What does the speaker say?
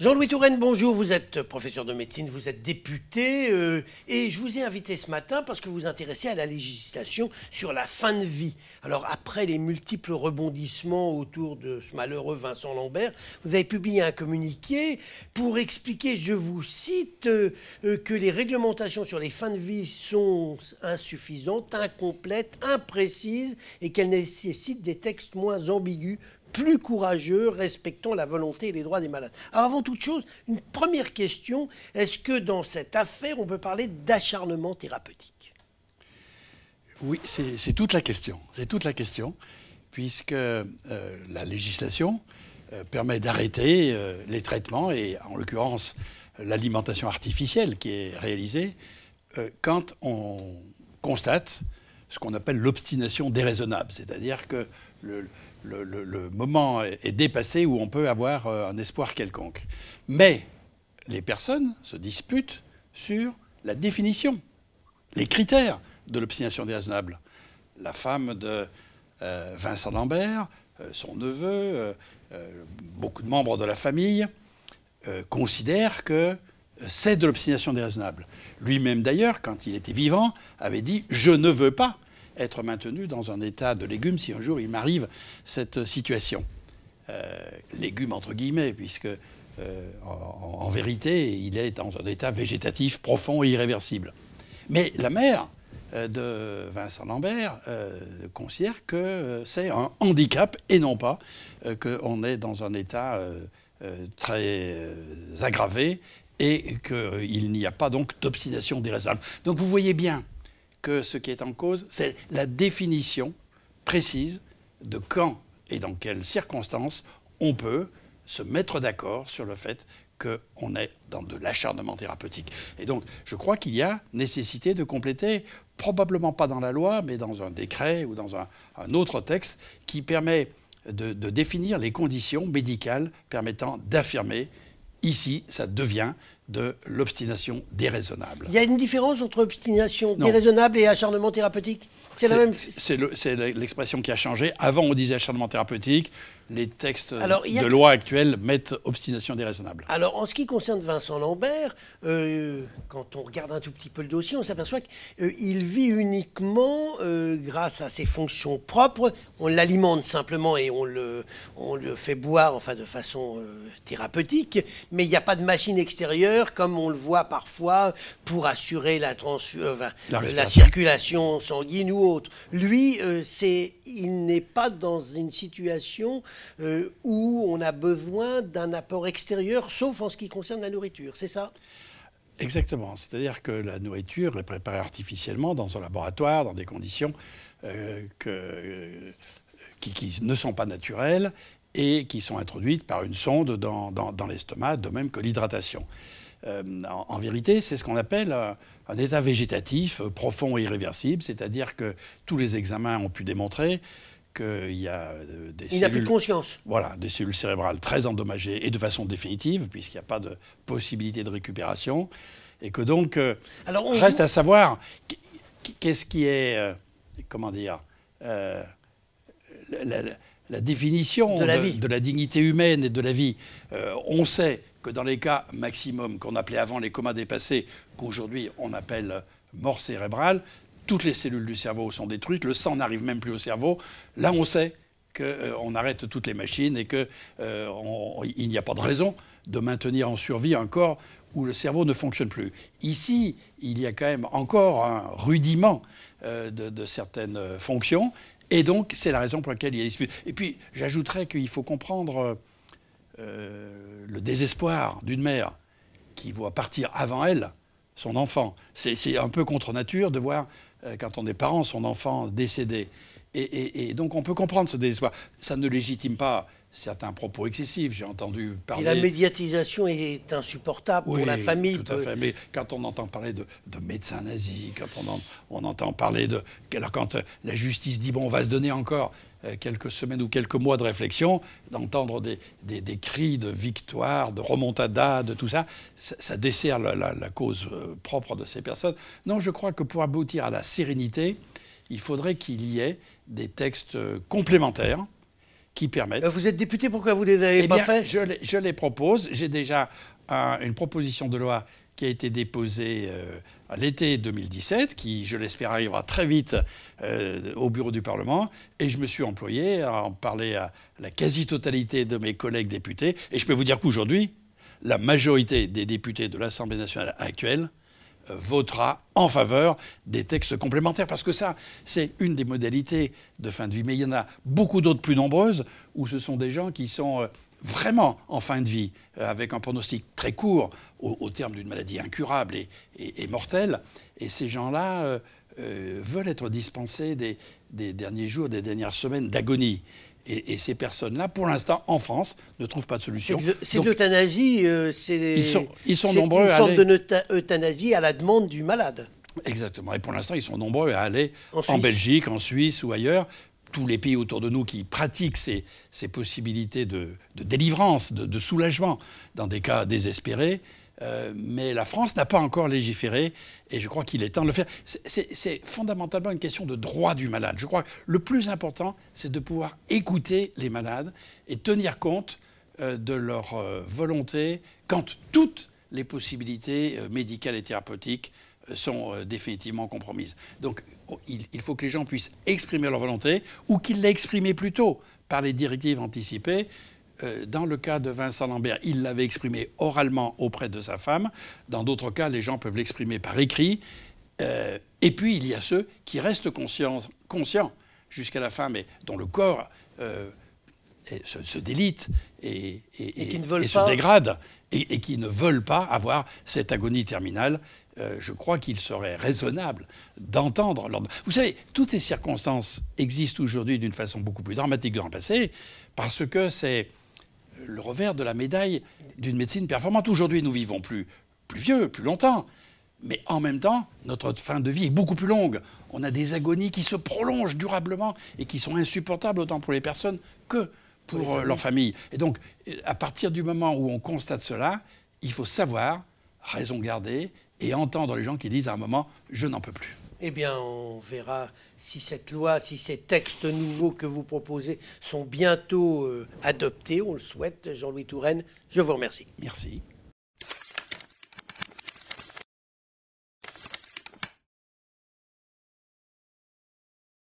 Jean-Louis Touraine, bonjour. Vous êtes professeur de médecine, vous êtes député euh, et je vous ai invité ce matin parce que vous vous intéressez à la législation sur la fin de vie. Alors, après les multiples rebondissements autour de ce malheureux Vincent Lambert, vous avez publié un communiqué pour expliquer, je vous cite, euh, euh, que les réglementations sur les fins de vie sont insuffisantes, incomplètes, imprécises et qu'elles nécessitent des textes moins ambigus plus courageux, respectant la volonté et les droits des malades. Alors avant toute chose, une première question, est-ce que dans cette affaire, on peut parler d'acharnement thérapeutique Oui, c'est toute la question. C'est toute la question, puisque euh, la législation euh, permet d'arrêter euh, les traitements, et en l'occurrence l'alimentation artificielle qui est réalisée, quand on constate ce qu'on appelle l'obstination déraisonnable, c'est-à-dire que le, le, moment est dépassé où on peut avoir euh, un espoir quelconque. Mais les personnes se disputent sur la définition, les critères de l'obstination déraisonnable. La femme de euh, Vincent Lambert, euh, son neveu, beaucoup de membres de la famille considèrent que c'est de l'obstination déraisonnable. Lui-même d'ailleurs, quand il était vivant, avait dit ⁇ Je ne veux pas ⁇ être maintenu dans un état de légumes si un jour il m'arrive cette situation. Euh, légumes entre guillemets, puisque euh, en, vérité, il est dans un état végétatif profond et irréversible. Mais la mère euh, de Vincent Lambert considère que c'est un handicap et non pas qu'on est dans un état très aggravé et qu'il n'y a pas donc d'obstination déraisonnable. Donc vous voyez bien, que ce qui est en cause, c'est la définition précise de quand et dans quelles circonstances on peut se mettre d'accord sur le fait qu'on est dans de l'acharnement thérapeutique. Et donc, je crois qu'il y a nécessité de compléter, probablement pas dans la loi, mais dans un décret ou dans un, autre texte qui permet de définir les conditions médicales permettant d'affirmer ici, ça devient de l'obstination déraisonnable. Il y a une différence entre obstination déraisonnable et acharnement thérapeutique C'est la même. C'est l'expression qui a changé. Avant, on disait acharnement thérapeutique les textes de loi actuels mettent obstination déraisonnable. Alors, en ce qui concerne Vincent Lambert, euh, quand on regarde un tout petit peu le dossier, on s'aperçoit qu'il euh, vit uniquement euh, grâce à ses fonctions propres. On l'alimente simplement et on le, on fait boire, enfin, de façon thérapeutique. Mais il n'y a pas de machine extérieure, comme on le voit parfois, pour assurer la, circulation sanguine ou autre. Lui, c'est, il n'est pas dans une situation euh, où on a besoin d'un apport extérieur, sauf en ce qui concerne la nourriture, c'est ça Exactement. C'est-à-dire que la nourriture est préparée artificiellement dans un laboratoire, dans des conditions euh, euh, qui, ne sont pas naturelles et qui sont introduites par une sonde dans, l'estomac, de même que l'hydratation. en, vérité, c'est ce qu'on appelle un, un, état végétatif profond et irréversible, c'est-à-dire que tous les examens ont pu démontrer qu'il y a euh, des Il cellules... plus de conscience. Voilà, des cellules cérébrales très endommagées et de façon définitive, puisqu'il n'y a pas de possibilité de récupération. Et que donc, euh, Alors, reste à savoir qu'est-ce qui est, euh, comment dire, la, définition de la, vie. de la, dignité humaine et de la vie. on sait que dans les cas maximum qu'on appelait avant les comas dépassés, qu'aujourd'hui on appelle mort cérébrale, toutes les cellules du cerveau sont détruites, le sang n'arrive même plus au cerveau. Là, on sait qu'on euh, arrête toutes les machines et qu'il euh, n'y a pas de raison de maintenir en survie un corps où le cerveau ne fonctionne plus. Ici, il y a quand même encore un rudiment euh, de, certaines fonctions, et donc c'est la raison pour laquelle il y a dispute. Et puis, j'ajouterais qu'il faut comprendre le désespoir d'une mère qui voit partir avant elle son enfant. C'est un peu contre nature de voir, euh, quand on est parent, son enfant décédé. Et, donc on peut comprendre ce désespoir. Ça ne légitime pas certains propos excessifs, j'ai entendu parler... Et la médiatisation est insupportable pour la famille. tout à fait, mais quand on entend parler de, médecins nazis, quand on, on entend parler de... Alors quand euh, la justice dit, bon, on va se donner encore euh, quelques semaines ou quelques mois de réflexion, d'entendre des, cris de victoire, de remontada, de tout ça, ça, dessert la, cause euh, propre de ces personnes. Non, je crois que pour aboutir à la sérénité, il faudrait qu'il y ait des textes euh, complémentaires qui permettent... Vous êtes député, pourquoi vous ne les avez eh pas faits je les, propose. J'ai déjà une proposition de loi qui a été déposé euh, à l'été 2017, qui, je l'espère, arrivera très vite euh, au bureau du Parlement. Et je me suis employé à en parler à la quasi-totalité de mes collègues députés. Et je peux vous dire qu'aujourd'hui, la majorité des députés de l'Assemblée nationale actuelle euh, votera en faveur des textes complémentaires. Parce que ça, c'est une des modalités de fin de vie. Mais il y en a beaucoup d'autres plus nombreuses où ce sont des gens qui sont vraiment en fin de vie, euh, avec un pronostic très court, au, terme d'une maladie incurable et, mortelle. Et ces gens-là euh, euh, veulent être dispensés des, derniers jours, des dernières semaines d'agonie. Et, ces personnes-là, pour l'instant, en France, ne trouvent pas de solution. C'est l'euthanasie, c'est ils sont, ils sont une sorte d'euthanasie à la demande du malade. Exactement. Et pour l'instant, ils sont nombreux à aller en, Belgique, en Suisse ou ailleurs tous les pays autour de nous qui pratiquent ces, possibilités de, délivrance, de, soulagement dans des cas désespérés. Euh, mais la France n'a pas encore légiféré et je crois qu'il est temps de le faire. C'est fondamentalement une question de droit du malade. Je crois que le plus important, c'est de pouvoir écouter les malades et tenir compte euh, de leur euh, volonté quand toutes les possibilités médicales et thérapeutiques sont euh, définitivement compromises. Donc oh, il, faut que les gens puissent exprimer leur volonté ou qu'ils l'aient exprimée plus tôt par les directives anticipées euh, dans le cas de Vincent Lambert, il l'avait exprimé oralement auprès de sa femme. Dans d'autres cas, les gens peuvent l'exprimer par écrit. Euh, et puis, il y a ceux qui restent conscients, jusqu'à la fin, mais dont le corps se, délite et, se dégrade, et, qui ne veulent pas avoir cette agonie terminale euh, je crois qu'il serait raisonnable d'entendre. Vous savez, toutes ces circonstances existent aujourd'hui d'une façon beaucoup plus dramatique que dans le passé, parce que c'est le revers de la médaille d'une médecine performante. Aujourd'hui, nous vivons plus, plus vieux, plus longtemps. Mais en même temps, notre fin de vie est beaucoup plus longue. On a des agonies qui se prolongent durablement et qui sont insupportables autant pour les personnes que pour, pour leur euh, famille. Et donc, euh, à partir du moment où on constate cela, il faut savoir, raison garder, et entendre les gens qui disent à un moment, je n'en peux plus. Eh bien, on verra si cette loi, si ces textes nouveaux que vous proposez sont bientôt euh, adoptés. On le souhaite. Jean-Louis Touraine, je vous remercie. Merci.